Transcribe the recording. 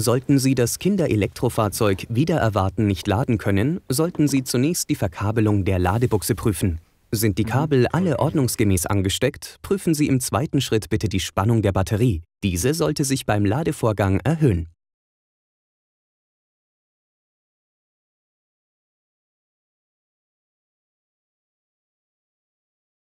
Sollten Sie das Kinderelektrofahrzeug wieder Erwarten nicht laden können, sollten Sie zunächst die Verkabelung der Ladebuchse prüfen. Sind die Kabel alle ordnungsgemäß angesteckt, prüfen Sie im zweiten Schritt bitte die Spannung der Batterie. Diese sollte sich beim Ladevorgang erhöhen.